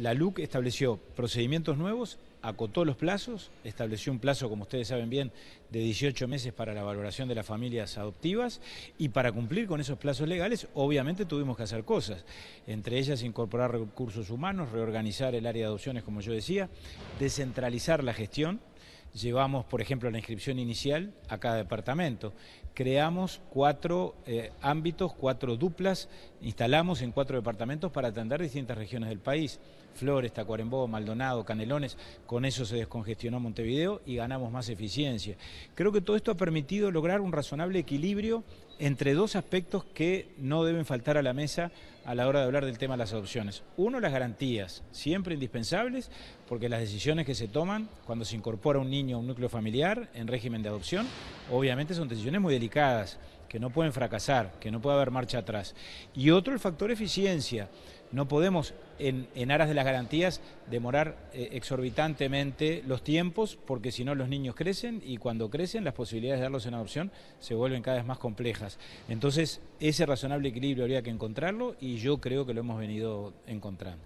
La LUC estableció procedimientos nuevos, acotó los plazos, estableció un plazo, como ustedes saben bien, de 18 meses para la valoración de las familias adoptivas y para cumplir con esos plazos legales, obviamente tuvimos que hacer cosas, entre ellas incorporar recursos humanos, reorganizar el área de adopciones, como yo decía, descentralizar la gestión, llevamos, por ejemplo, la inscripción inicial a cada departamento. Creamos cuatro eh, ámbitos, cuatro duplas, instalamos en cuatro departamentos para atender distintas regiones del país. Flores, Tacuarembó, Maldonado, Canelones, con eso se descongestionó Montevideo y ganamos más eficiencia. Creo que todo esto ha permitido lograr un razonable equilibrio entre dos aspectos que no deben faltar a la mesa a la hora de hablar del tema de las adopciones. Uno, las garantías, siempre indispensables, porque las decisiones que se toman cuando se incorpora un niño a un núcleo familiar en régimen de adopción, obviamente son decisiones muy delicadas, que no pueden fracasar, que no puede haber marcha atrás. Y otro, el factor eficiencia. No podemos en, aras de las garantías, demorar eh, exorbitantemente los tiempos, porque si no los niños crecen y cuando crecen las posibilidades de darlos en adopción se vuelven cada vez más complejas. Entonces, ese razonable equilibrio habría que encontrarlo y yo creo que lo hemos venido encontrando.